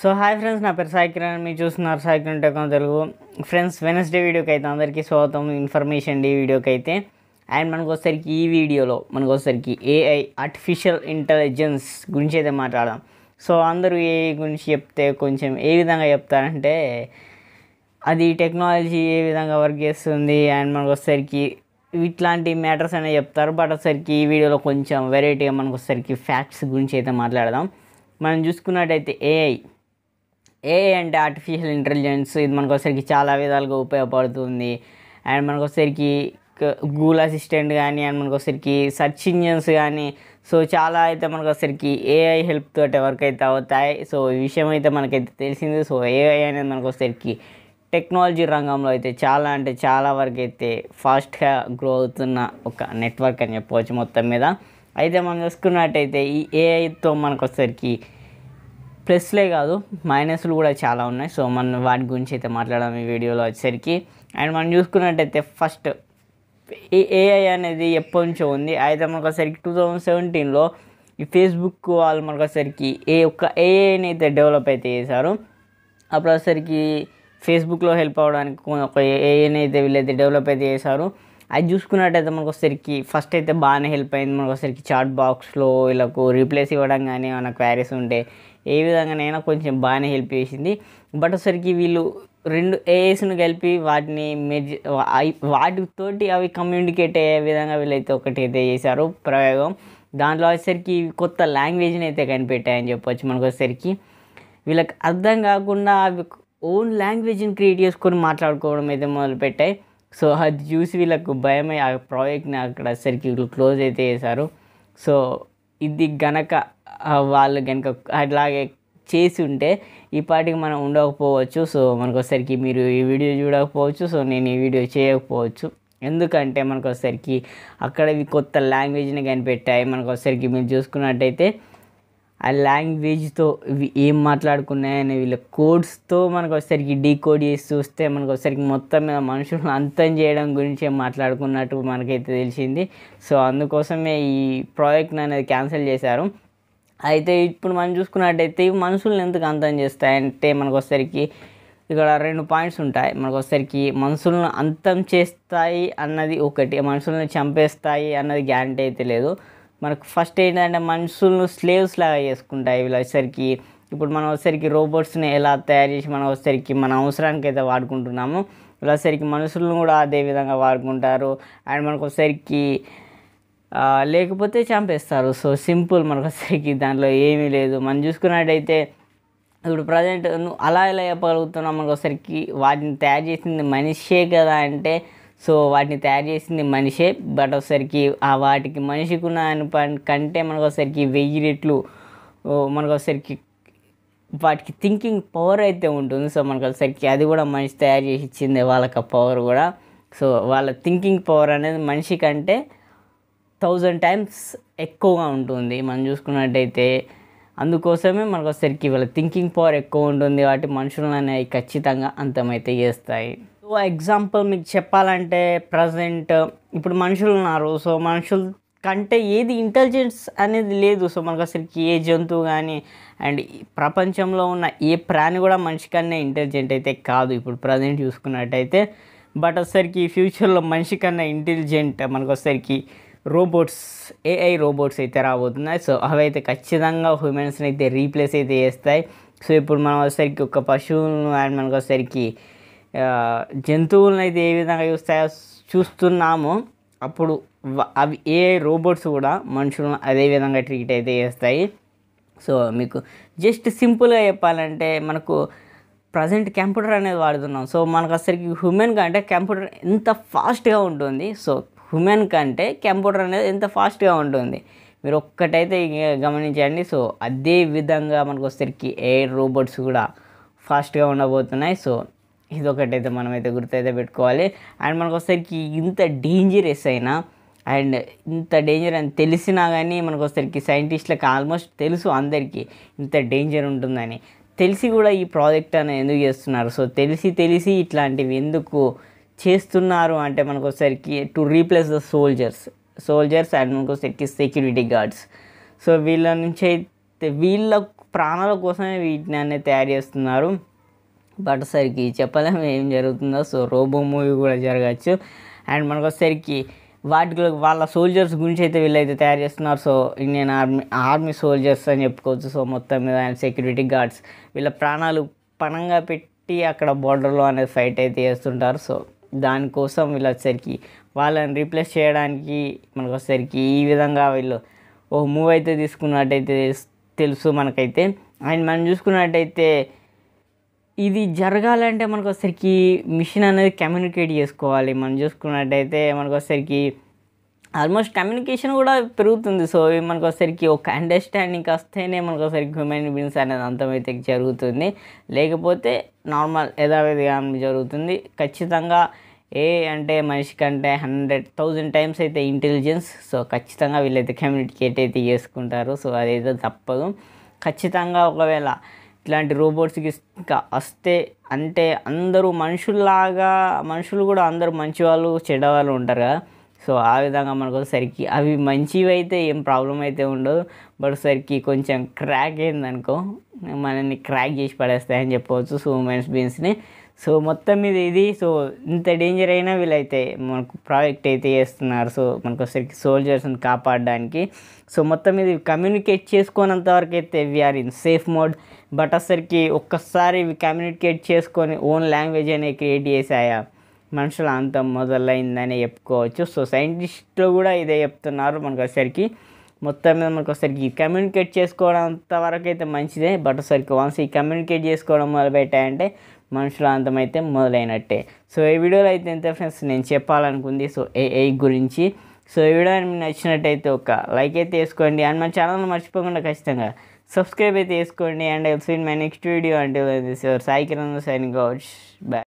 so hi friends నా పేరు సాయి కిరణ్ మీరు చూస్తున్నారు Sai Kiran technology Telugu friends Wednesday వీడియోకి అయితే అందరికీ స్వాగతం ఇన్ఫర్మేషన్ డే వీడియోకి అయితే అండ్ మనకు వచ్చేసరికి ఈ వీడియోలో మనకు వచ్చేసరికి ఏఐ ఆర్టిఫిషియల్ ఇంటెలిజెన్స్ గురించి అయితే మాట్లాడదాం సో అందరూ ఏఐ గురించి చెప్తే కొంచెం ఏ విధంగా చెప్తారంటే అది టెక్నాలజీ ఏ విధంగా వర్క్ చేస్తుంది అండ్ మనకు వచ్చేసరికి ఇట్లాంటి మ్యాటర్స్ అనేవి చెప్తారు బట్ వచ్చేసరికి ఈ వీడియోలో కొంచెం వెరైటీగా మనకు వచ్చేసరికి ఫ్యాక్ట్స్ గురించి అయితే మాట్లాడదాం మనం చూసుకున్నట్టయితే ఏఐ ఏఐ అంటే ఆర్టిఫిషియల్ ఇంటెలిజెన్స్ ఇది మనకొసరికి చాలా విధాలుగా ఉపయోగపడుతుంది అండ్ మనకొసరికి గూగుల్ అసిస్టెంట్ కానీ అండ్ మనకొసరికి సర్చ్ ఇంజిన్స్ కానీ సో చాలా అయితే మనకొసరికి ఏఐ హెల్ప్ తోటి వర్క్ అయితే అవుతాయి సో ఈ విషయం అయితే మనకైతే తెలిసింది సో ఏఐ అనేది మనకొసరికి టెక్నాలజీ రంగంలో అయితే చాలా అంటే చాలా వరకు అయితే ఫాస్ట్గా గ్రో అవుతున్న ఒక నెట్వర్క్ అని చెప్పవచ్చు మొత్తం మీద అయితే మనం చూసుకున్నట్టయితే ఈ ఏఐతో మనకొసరికి ప్లస్లే కాదు మైనస్లు కూడా చాలా ఉన్నాయి సో మనం వాటి గురించి అయితే మాట్లాడడం ఈ వీడియోలో వచ్చేసరికి అండ్ మనం చూసుకున్నట్టయితే ఫస్ట్ ఈ ఏఐ అనేది ఎప్పటి నుంచో ఉంది అయితే మనకు ఒకసారికి టూ థౌజండ్ సెవెంటీన్లో ఈ ఫేస్బుక్ వాళ్ళు మనకు ఒకసారికి ఏ ఒక్క ఏఐని అయితే డెవలప్ అయితే చేశారు అప్పుడు ఒకసారికి ఫేస్బుక్లో హెల్ప్ అవ్వడానికి ఒక ఏఐని అయితే వీళ్ళైతే డెవలప్ అయితే చేశారు అది చూసుకున్నట్టయితే మనకు ఒకసారికి ఫస్ట్ అయితే బాగానే హెల్ప్ అయింది మనకు ఒకసారికి చాట్ బాక్స్లో వీళ్ళకు రీప్లేస్ ఇవ్వడం కానీ ఏమైనా క్వారీస్ ఉంటే ఏ విధంగానైనా కొంచెం బాగానే హెల్ప్ చేసింది బట్ ఒకసారికి వీళ్ళు రెండు ఏఎస్ను కలిపి వాటిని మెజ్ వాటితోటి అవి కమ్యూనికేట్ అయ్యే విధంగా వీళ్ళైతే ఒకటి అయితే చేశారు ప్రయోగం దాంట్లో వచ్చేసరికి కొత్త లాంగ్వేజ్ని అయితే కనిపెట్టాయని చెప్పొచ్చు మనకు వచ్చేసరికి వీళ్ళకి అర్థం కాకుండా అవి ఓన్ లాంగ్వేజ్ని క్రియేట్ చేసుకొని మాట్లాడుకోవడం అయితే మొదలుపెట్టాయి సో అది చూసి వీళ్ళకు భయమై ఆ ప్రాజెక్ట్ని అక్కడ సరికి క్లోజ్ అయితే చేశారు సో ఇది గనక వాళ్ళు కనుక అట్లాగే చేసి ఉంటే ఈ పాటికి మనం ఉండకపోవచ్చు సో మనకొసరికి మీరు ఈ వీడియో చూడకపోవచ్చు సో నేను ఈ వీడియో చేయకపోవచ్చు ఎందుకంటే మనకు వచ్చేసరికి అక్కడ కొత్త లాంగ్వేజ్ని కనిపెట్టాయి మనకు వచ్చేసరికి మీరు చూసుకున్నట్టయితే ఆ లాంగ్వేజ్తో ఇవి ఏం మాట్లాడుకున్నాయని వీళ్ళ కోడ్స్తో మనకు ఒకసారికి డీకోడ్ చేసి చూస్తే మనకు ఒకసారికి మొత్తం మీద మనుషులను అంతం చేయడం గురించి మాట్లాడుకున్నట్టు మనకైతే తెలిసింది సో అందుకోసమే ఈ ప్రాజెక్ట్ని అనేది క్యాన్సిల్ చేశారు అయితే ఇప్పుడు మనం చూసుకున్నట్టయితే ఇవి మనుషులను ఎందుకు అంతం చేస్తాయంటే మనకు ఒకసారికి ఇక్కడ రెండు పాయింట్స్ ఉంటాయి మనకు ఒకసారికి మనుషులను అంతం చేస్తాయి అన్నది ఒకటి మనుషులను చంపేస్తాయి అన్నది గ్యారంటీ అయితే లేదు మనకు ఫస్ట్ ఏంటంటే మనుషులను స్లేవ్స్ లాగా చేసుకుంటాయి వీళ్ళు వచ్చేసరికి ఇప్పుడు మనం వచ్చేసరికి రోబోట్స్ని ఎలా తయారు చేసి మనం వచ్చేసరికి మన అవసరానికి అయితే వాడుకుంటున్నాము ఇలా సరికి మనుషులను కూడా అదే విధంగా వాడుకుంటారు అండ్ మనకు ఒకసారికి లేకపోతే చంపేస్తారు సో సింపుల్ మనకు ఒకసారికి దాంట్లో ఏమీ లేదు మనం చూసుకున్నట్టయితే ఇప్పుడు ప్రజెంట్ అలా ఎలా చెప్పగలుగుతున్నాం మనకు ఒకసారికి వాటిని తయారు చేసింది మనిషే కదా అంటే సో వాటిని తయారు చేసింది మనిషే బట్ ఒకసారికి ఆ వాటికి మనిషికి ఉన్న కంటే మనకు ఒకసారికి వెయ్యి రెట్లు మనకు ఒకసారికి వాటికి థింకింగ్ పవర్ అయితే ఉంటుంది సో మనకు ఒకసారికి అది కూడా మనిషి తయారు చేసి ఇచ్చింది వాళ్ళకి ఆ పవర్ కూడా సో వాళ్ళ థింకింగ్ పవర్ అనేది మనిషి కంటే థౌజండ్ టైమ్స్ ఎక్కువగా ఉంటుంది మనం చూసుకున్నట్టయితే అందుకోసమే మనకు ఒకసారికి వాళ్ళ థింకింగ్ పవర్ ఎక్కువ ఉంటుంది వాటి మనుషులను అనేవి ఖచ్చితంగా అంతమైతే చేస్తాయి సో ఎగ్జాంపుల్ మీకు చెప్పాలంటే ప్రజెంట్ ఇప్పుడు మనుషులు ఉన్నారు సో మనుషులు కంటే ఏది ఇంటెలిజెన్స్ అనేది లేదు సో మనకు అసలు ఏ జంతువు కానీ అండ్ ప్రపంచంలో ఉన్న ఏ ప్రాణి కూడా మనిషి కన్నా ఇంటెలిజెంట్ అయితే కాదు ఇప్పుడు ప్రజెంట్ చూసుకున్నట్టయితే బట్ వచ్చేసరికి ఫ్యూచర్లో మనిషి కన్నా ఇంటెలిజెంట్ మనకు వచ్చేసరికి రోబోట్స్ ఏఐ రోబోట్స్ అయితే రాబోతున్నాయి సో అవి అయితే ఖచ్చితంగా హ్యూమెన్స్ని అయితే రీప్లేస్ అయితే చేస్తాయి సో ఇప్పుడు మనం ఒకసారికి ఒక పశువులను అండ్ మనకు వచ్చేసరికి జంతువులను అయితే ఏ విధంగా చూస్తాయో చూస్తున్నామో అప్పుడు అవి ఏ రోబోట్స్ కూడా మనుషులను అదే విధంగా ట్రీట్ అయితే చేస్తాయి సో మీకు జస్ట్ సింపుల్గా చెప్పాలంటే మనకు ప్రజెంట్ కంప్యూటర్ అనేది వాడుతున్నాం సో మనకు అసలుకి హ్యూమెన్ కంటే కంప్యూటర్ ఎంత ఫాస్ట్గా ఉంటుంది సో హ్యూమెన్ కంటే కంప్యూటర్ అనేది ఎంత ఫాస్ట్గా ఉంటుంది మీరు ఒక్కటైతే గమనించండి సో అదే విధంగా మనకు వచ్చేసరికి ఏ రోబోట్స్ కూడా ఫాస్ట్గా ఉండబోతున్నాయి సో ఇదొకటైతే మనమైతే గుర్తైతే పెట్టుకోవాలి అండ్ మనకు వస్తేకి ఇంత డేంజరస్ అయినా అండ్ ఇంత డేంజర్ అని తెలిసినా కానీ మనకు వస్తేకి సైంటిస్టులకు ఆల్మోస్ట్ తెలుసు అందరికీ ఇంత డేంజర్ ఉంటుందని తెలిసి కూడా ఈ ప్రాజెక్ట్ అని ఎందుకు చేస్తున్నారు సో తెలిసి తెలిసి ఇట్లాంటివి ఎందుకు చేస్తున్నారు అంటే మనకు ఒకసారికి to replace the soldiers soldiers and మనకు ఒకసారికి సెక్యూరిటీ గార్డ్స్ సో వీళ్ళ నుంచి అయితే వీళ్ళ ప్రాణాల కోసమే వీటిని అనేది తయారు చేస్తున్నారు పట్టేసరికి చెప్పలేము ఏం జరుగుతుందో సో రోబో మూవీ కూడా జరగచ్చు అండ్ మనకు వచ్చేసరికి వాటిలో వాళ్ళ సోల్జర్స్ గురించి అయితే వీళ్ళైతే తయారు చేస్తున్నారు so Indian army army soldiers అని చెప్పుకోవచ్చు సో మొత్తం మీద అండ్ సెక్యూరిటీ గార్డ్స్ వీళ్ళ ప్రాణాలు పణంగా పెట్టి అక్కడ బార్డర్లో అనేది ఫైట్ అయితే చేస్తుంటారు సో దానికోసం వీళ్ళు వచ్చేసరికి వాళ్ళని రీప్లేస్ చేయడానికి మనకు వచ్చేసరికి ఈ విధంగా వీళ్ళు ఓ మూవ్ అయితే తీసుకున్నట్టయితే తెలుసు మనకైతే అండ్ మనం చూసుకున్నట్టయితే ఇది జరగాలంటే మనకొసరికి మిషన్ అనేది కమ్యూనికేట్ చేసుకోవాలి మనం చూసుకున్నట్టయితే మనకొసరికి ఆల్మోస్ట్ కమ్యూనికేషన్ కూడా పెరుగుతుంది సో మనకొసరికి ఒక అండర్స్టాండింగ్ వస్తేనే మనకొసరికి హ్యూమన్ బీయింగ్స్ అనేది అంతమైతే జరుగుతుంది లేకపోతే నార్మల్ యథావిధిగా జరుగుతుంది ఖచ్చితంగా ఏ అంటే మనిషి కంటే హండ్రెడ్ థౌజండ్ టైమ్స్ అయితే ఇంటెలిజెన్స్ సో ఖచ్చితంగా వీళ్ళైతే కమ్యూనికేట్ అయితే చేసుకుంటారు సో అదైతే తప్పదు ఖచ్చితంగా ఒకవేళ ఇట్లాంటి రోబోట్స్కి వస్తే అంటే అందరూ మనుషుల్లాగా మనుషులు కూడా అందరూ మంచివాళ్ళు చెడ్డవాళ్ళు ఉంటారు కదా సో ఆ విధంగా మనకు సరికి అవి మంచివి అయితే ఏం ప్రాబ్లం అయితే ఉండదు బట్ సరికి కొంచెం క్రాక్ అయిందనుకో మనల్ని క్రాక్ చేసి పడేస్తాయని చెప్పవచ్చు సో హ్యూమెన్స్ బీన్స్ని సో మొత్తం మీద ఇది సో ఇంత డేంజర్ అయినా వీళ్ళైతే మనకు ప్రాజెక్ట్ అయితే చేస్తున్నారు సో మనకు వచ్చేసరికి సోల్జర్స్ని కాపాడడానికి సో మొత్తం మీద కమ్యూనికేట్ చేసుకోనంత వరకు అయితే we are in safe mode but అసరికి ఒక్కసారి కమ్యూనికేట్ చేసుకొని ఓన్ లాంగ్వేజ్ అనేది క్రియేట్ చేసాయా మనుషుల అంతం మొదలైందని చెప్పుకోవచ్చు సో సైంటిస్ట్లు కూడా ఇదే చెప్తున్నారు మనకు వచ్చేసరికి మొత్తం మీద మనకు ఒకసారికి కమ్యూనికేట్ చేసుకోవడం అంతవరకు అయితే మంచిదే బట్ ఒకసారికి వన్స్ ఈ కమ్యూనికేట్ చేసుకోవడం మొదలుపెట్టాయంటే మనుషులాంతమైతే మొదలైనట్టే సో ఈ వీడియోలో అయితే ఎంత ఫ్రెండ్స్ నేను చెప్పాలనుకుంది సో ఏఐ గురించి సో ఈ వీడియో మీకు నచ్చినట్టయితే ఒక లైక్ అయితే వేసుకోండి అండ్ మన ఛానల్ని మర్చిపోకుండా ఖచ్చితంగా సబ్స్క్రైబ్ అయితే వేసుకోండి and I see in my next video అంటే this your Sai Kiran signing out bye